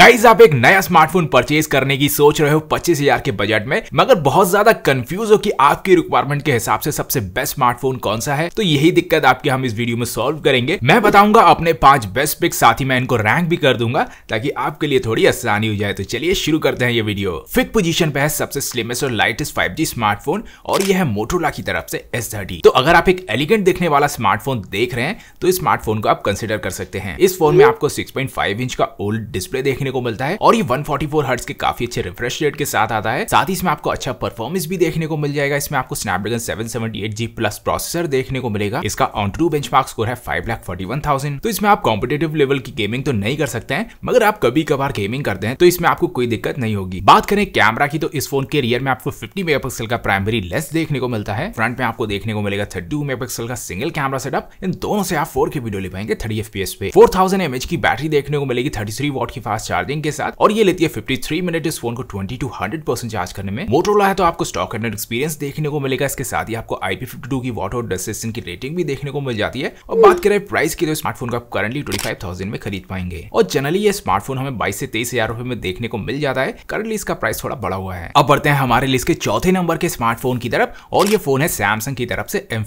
guys आप एक नया स्मार्टफोन परचेज करने की सोच रहे हो पच्चीस हजार के बजट में मगर बहुत ज्यादा कंफ्यूज हो कि आपकी रिक्वायरमेंट के हिसाब से सबसे बेस्ट स्मार्टफोन कौन सा है तो यही दिक्कत आपकी हम इस वीडियो में सॉल्व करेंगे मैं बताऊंगा अपने पांच बेस्ट पिक साथ ही मैं इनको रैंक भी कर दूंगा ताकि आपके लिए थोड़ी आसानी हो जाए तो चलिए शुरू करते हैं ये वीडियो फिफ्थ पोजीशन पे है सबसे स्लिमेस्ट और लाइटेस्ट फाइव स्मार्टफोन और यह है मोटोला की तरफ से एस तो अगर आप एक एलिगेंट दिखने वाला स्मार्टफोन देख रहे हैं तो इस स्मार्टफोन को आप कंसिडर कर सकते हैं इस फोन में आपको सिक्स इंच का ओल्ड डिस्प्ले देखने देखने को मिलता है और ये 144 फोर्टी के काफी अच्छे रिफ्रेश रेट के साथ आता है साथ ही इसमें आपको अच्छा परफॉर्मेंस भी देखने को मिल जाएगा इसमें आपको Snapdragon seven seventy plus processor देखने को मिलेगा इसका ऑन ट्रू बेंच स्कोर है five lakh forty one thousand तो इसमें आप कॉम्पिटेटिव लेवल की गेमिंग तो नहीं कर सकते हैं मगर आप कभी कभार गेमिंग करते हैं तो इसमें आपको कोई दिक्कत नहीं होगी बात करें कैमरा की तो इस फोन के रियर में आपको फिफ्टी मेगापिक्सल का प्राइमरी लेस देखने को मिलता है फ्रंट में आपको देखने को मिलेगा थर्टी टू मेगापिक्सल का सिंगल कैमरा सेटअप इन दोनों से आप फोर के वीडियो ले पाएंगे thirty FPS four thousand mAh की बैटरी देखने को मिलेगी थर्टी थ्री वॉट की फास्ट चार्ज चार्जिंग के साथ और ये लेती है फिफ्टी थ्री मिनट इस फोन को twenty to hundred percent charge करने में मोटरोला है तो आपको स्टॉक एंड एक्सपीरियंस देखने को मिलेगा इसके साथ ही आपको आईपी फिफ्टी टू की वॉट और डस्टेशन की रेटिंग भी देखने को मिल जाती है और बात करें प्राइस की तो स्मार्टफोन को आप करंटली ट्वेंटी फाइव में खरीद पाएंगे और जनरली ये स्मार्टफोन हमें बाईस से तेईस हजार रुपए में देखने को मिल जाता है करंटली इसका प्राइस थोड़ा बड़ा हुआ है अब बढ़ते हैं हमारे लिस्ट के चौथे नंबर के स्मार्टफोन की तरफ और ये फोन है सैमसंग की तरफ से एम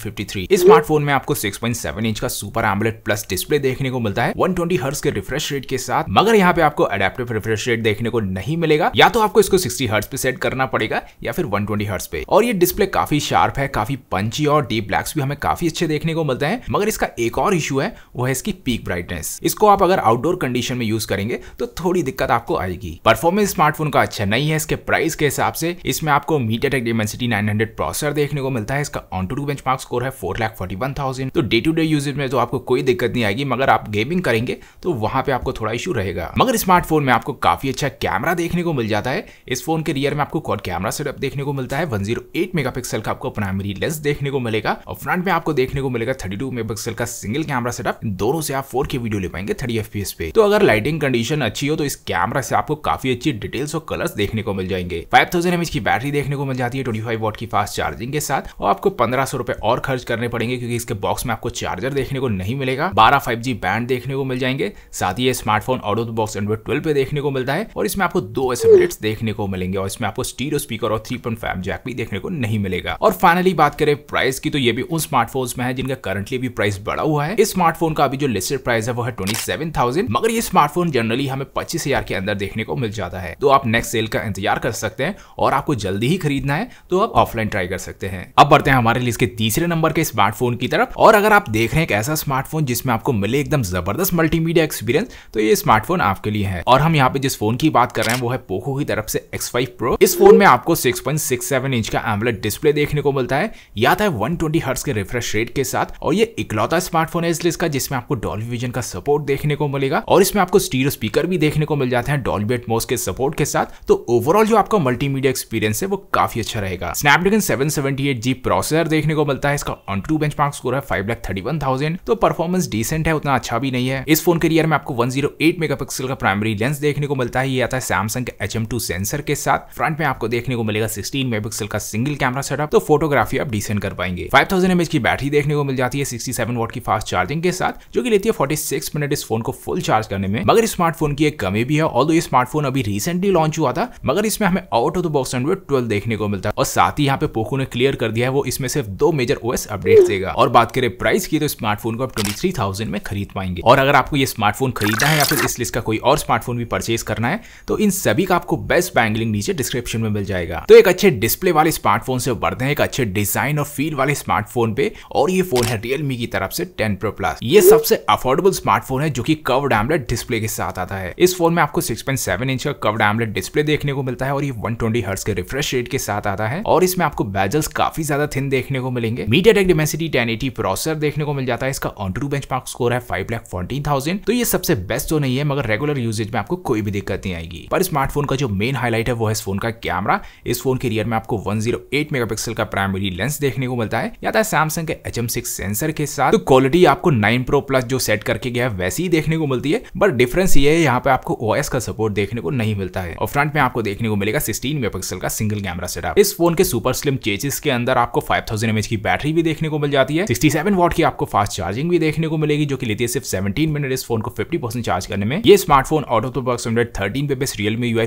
इस स्मार्टफोन में आपको सिक्स इंच का सुपर एम्बलेट प्लस डिस्प्ले देखने को मिलता है वन ट्वेंटी के रिफ्रेश रेट के साथ मगर यहाँ पे आपको एडेप्टिव रिफ्रेश रेट देखने को नहीं मिलेगा या तो आपको इसको 60 हर्ट्स पे सेट करना पड़ेगा या फिर 120 हर्ट्स पे और ये डिस्प्ले काफी शार्प है काफी पंची और डीप ब्लैक्स भी हमें काफी अच्छे देखने को मिलते हैं मगर इसका एक और इशू है वो है इसकी पीक ब्राइटनेस इसको आप अगर आउटडोर कंडीशन में यूज करेंगे तो थोड़ी दिक्कत आपको आएगी परफॉर्मेंस स्मार्टफोन का अच्छा नहीं है इसके प्राइस के हिसाब से इसमें आपको मीटर टेक डिमेंसिटी 900 प्रोसेसर देखने को मिलता है इसका AnTuTu benchmark score है four lakh forty one thousand तो डे टू डे यूज में तो आपको कोई दिक्कत नहीं आएगी मगर आप गेमिंग करेंगे तो वहां पे आपको थोड़ा इशू रहेगा मगर स्मार्टफोन फ़ोन में आपको काफ़ी अच्छा कैमरा देखने को मिल जाता है इस फ़ोन के रियर में आपको कॉड कैमरा सेटअप देखने को मिलता है 108 मेगापिक्सल का आपको प्राइमरी लेंस देखने को मिलेगा और फ्रंट में आपको देखने को मिलेगा 32 मेगापिक्सल का सिंगल कैमरा सेटअप दोनों से आप फोर वीडियो ले पाएंगे थर्टी एफ पे तो अगर लाइटिंग कंडीशन अच्छी हो तो इस कैमरा से आपको काफी अच्छी डिटेल्स और कलर्स देखने को मिल जाएंगे फाइव थाउजेंड की बैटरी देखने को मिल जाती है ट्वेंटी फाइव की फास्ट चार्जिंग के साथ और आपको पंद्रह सौ रुपए और खर्च करने पड़ेंगे क्योंकि इसके बॉक्स में आपको चार्जर देखने को नहीं मिलेगा बारह फाइव जी बैंड देखने को मिल जाएंगे साथ ही स्मार्टफोन ऑडो बॉक्स एंड्रॉइड पे देखने को मिलता है और इसमें आपको दो एसएबलेट्स देखने को मिलेंगे और इसमें आपको स्टीरो स्पीकर और थ्री पॉइंट जैक भी देखने को नहीं मिलेगा और फाइनली बात करें प्राइस की तो ये भी उन स्मार्टफोन में है जिनका करंटली भी प्राइस बढ़ा हुआ है इस स्मार्टफोन का अभी जो लिस्टेड प्राइस है वो है ट्वेंटी मगर ये स्मार्टफोन जनरली हमें पच्चीस के अंदर देखने को मिल जाता है तो आप नेक्स्ट सेल का इंतजार कर सकते हैं और आपको जल्दी ही खरीदना है तो आप ऑफलाइन ट्राई कर सकते हैं अब बढ़ते हैं हमारे लिस्ट के तीसरे नंबर के स्मार्टफोन की तरफ और अगर आप देख रहे हैं एक ऐसा स्मार्टफोन जिसमें आपको मिले एकदम जबरदस्त मल्टीमीडिया एक्सपीरियंस तो ये स्मार्टफोन आपके लिए है है और हम यहाँ पे जिस फोन की बात कर रहे हैं वो है पोको की तरफ से एक्स फाइव प्रो इस फोन में आपको six point six seven inch का एम्बलेट डिस्प्ले देखने को मिलता है या था वन ट्वेंटी हर्ट्स के रिफ्रेश रेट के साथ और ये इकलौता स्मार्टफोन है इस लिस्ट का जिसमें आपको डॉल्बी विजन का सपोर्ट देखने को मिलेगा और इसमें आपको स्टीरो स्पीकर भी देखने को मिल जाते हैं डॉल्बी एटमोस के सपोर्ट के साथ तो ओवरऑल जो आपका मल्टी एक्सपीरियंस है वो काफी अच्छा रहेगा स्नैपड्रैगन 778 जी प्रोसेसर देखने को मिलता है इसका AnTuTu benchmark score है फाइव थर्टी वन थाउजेंड तो परफॉर्मेंस डिसेंट है उतना अच्छा भी नहीं है इस फोन के रियर में आपको वन जीरो एट मेगा का प्राइमरी प्राइमरी लेंस देखने को मिलता है ये आता है सैमसंग के एच सेंसर के साथ फ्रंट में आपको देखने को मिलेगा सिक्सटीन मेगा का सिंगल कैमरा सेटअप तो फोटोग्राफी आप डिसेंट कर पाएंगे फाइव थाउजेंड की बैटरी देखने को मिल जाती है सिक्सटी सेवन की फास्ट चार्जिंग के साथ जो की लेती है फोर्टी सिक्स मिनट इस फोन को फुल चार्ज करने में मगर स्मार्टफोन की एक कमी भी है और ये स्मार्टफोन अभी रिसेंटली लॉन्च हुआ था मगर इसमें हमें out of the box Android twelve देखने को मिलता है और साथ ही यहाँ पे पोको ने क्लियर कर दिया है वो इसमें सिर्फ दो मेजर ओएस अपडेट देगा और बात करें प्राइस की तो स्मार्टफोन को आप ट्वेंटी में खरीद पाएंगे और अगर आपको ये स्मार्टफोन खरीदना है या फिर इस लिस्ट का कोई और स्मार्टफोन स्मार्टफोन भी परचेज करना है तो इन सभी का आपको बेस्ट बैंगलिंग नीचे डिस्क्रिप्शन में मिल जाएगा तो एक अच्छे डिस्प्ले वाले स्मार्टफोन से बढ़ते हैं एक अच्छे डिजाइन और फील वाले स्मार्टफोन पे और ये फोन है रियलमी की तरफ से टेन प्रो प्लस ये सबसे अफोर्डेबल स्मार्टफोन है जो की कर्व एमलेट डिस्प्ले के साथ आता है इस फोन में आपको सिक्स इंच का कर्व एमलेट डिस्प्ले देखने को मिलता है और ये वन ट्वेंटी के रिफ्रेश रेट के साथ आता है और इसमें आपको बैजल्स काफी ज्यादा थिन देखने को मिलेंगे MediaTek Dimensity ten processor देखने को मिल जाता है इसका ऑन टू बेंच स्कोर है फाइव लैख फोर्टीन थाउजेंड तो ये सबसे बेस्ट तो नहीं है मगर रेगुलर यूजेज में आपको कोई भी दिक्कत नहीं आएगी पर स्मार्टफोन का जो मेन हाईलाइट है वो है इस फोन का कैमरा इस फोन के रियर में आपको 108 मेगापिक्सल का प्राइमरी लेंस देखने को मिलता है या था तो सैमसंग के एच सेंसर के साथ तो क्वालिटी आपको नाइन प्रो प्लस जो सेट करके गया है वैसी ही देखने को मिलती है बट डिफरेंस ये है यहाँ पे आपको ओ का सपोर्ट देखने को नहीं मिलता है और फ्रंट में आपको देखने को मिलेगा सिक्सटीन मेगा का सिंगल कैमरा सेटअप इस फोन के सुपर स्लिम चेचिस के अंदर आपको फाइव थाउजेंड की बैटरी भी देखने को मिल जाती है सिक्सटी सेवन वॉट की आपको फास्ट चार्जिंग भी देखने को मिलेगी जो कि लेती है सिर्फ सेवेंटीन मिनट इस फोन को फिफ्टी चार्ज करने में ये स्मार्टफोन और out of the box Android thirteen पे base Realme U I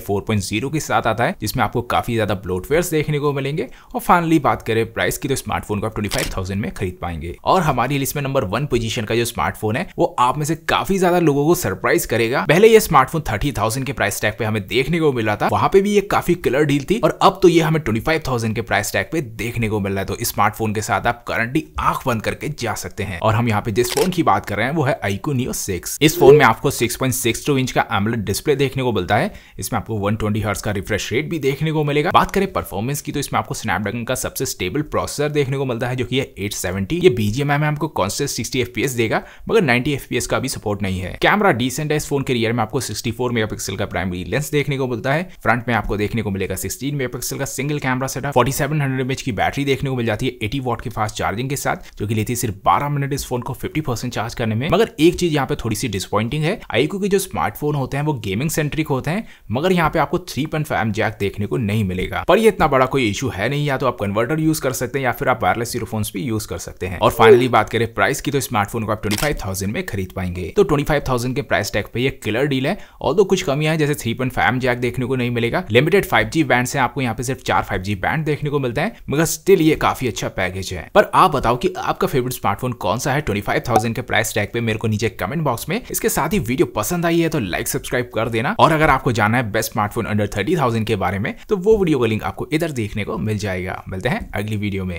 के साथ आता है जिसमें आपको काफी ज्यादा ब्लोटवेयर्स देखने को मिलेंगे और फाइनली बात करें प्राइस की तो स्मार्टफोन को आप ट्वेंटी में खरीद पाएंगे और हमारी लिस्ट में नंबर वन पोजिशन का जो स्मार्टफोन है वो आप में से काफी ज्यादा लोगों को सरप्राइज करेगा पहले ये स्मार्टफोन थर्टी थाउजेंड के प्राइस टैग पे हमें देखने को मिल रहा था वहां पे भी ये काफी कलर डील थी और अब तो ये हमें ट्वेंटी फाइव थाउजेंड के प्राइस टैग पे देखने को मिल रहा है तो स्मार्टफोन के साथ आप करंटली आंख बंद करके जा सकते हैं और हम यहाँ पे जिस फोन की बात कर रहे हैं वो है आईको नियो सिक्स इस फोन में आपको six point six two inch का एमलेट डिस्प्ले देखने को मिलता है इसमें आपको 120 ट्वेंटी का रिफ्रेश रेट भी देखने को मिलेगा बात करें परफॉर्मेंस की तो इसमें आपको स्नैपड्रैगन का सबसे स्टेबल प्रोसेसर देखने को मिलता है जो कि है 870 ये बीजीएमआई में आपको कॉन्स्टेंट 60 एफ देगा मगर 90 एफ का भी सपोर्ट नहीं है कैमरा डिसेंट है इस फोन के रियर में आपको 64 मेगापिक्सल का प्राइमरी लेंस देखने को मिलता है फ्रंट में आपको देखने को मिलेगा 16 मेगा का single camera setup forty seven hundred की बैटरी देखने को मिल जाती है एटी वॉट की फास्ट चार्जिंग के साथ जो कि लेती है सिर्फ बारह मिनट इस फोन को फिफ्टी चार्ज करने में मगर एक चीज यहाँ पे थोड़ी सी डिसअपॉइंटिंग है आईको के जो स्मार्टफोन होते होते हैं वो गेमिंग सेंट्रिक होते हैं मगर यहाँ पे आपको थ्री पॉइंट फाइव जैक देखने को नहीं मिलेगा पर ये इतना बड़ा कोई इशू है नहीं या तो आप कन्वर्टर यूज कर सकते हैं या फिर आप वायरलेस ईयरफोन्स भी यूज कर सकते हैं और फाइनली बात करें प्राइस की तो स्मार्टफोन को आप ट्वेंटी में खरीद पाएंगे तो ट्वेंटी फाइव थाउजेंड के प्राइस टैग पे ये किलर डील है और तो कुछ कमियां हैं जैसे थ्री पॉइंट जैक देखने को नहीं मिलेगा लिमिटेड फाइव जी बैंड से आपको यहाँ पे सिर्फ चार फाइव जी बैंड देखने को मिलता है मगर स्टिल ये काफी अच्छा पैकेज है पर आप बताओ कि आपका फेवरेट स्मार्टफोन कौन सा है ट्वेंटी के प्राइस टैग पे मेरे को नीचे कमेंट बॉक्स में इसके साथ ही वीडियो पसंद आई है तो लाइक सब्सक्राइब सब्सक्राइब कर देना और अगर आपको जाना है बेस्ट स्मार्टफोन अंडर थर्टी के बारे में तो वो वीडियो का लिंक आपको इधर देखने को मिल जाएगा मिलते हैं अगली वीडियो में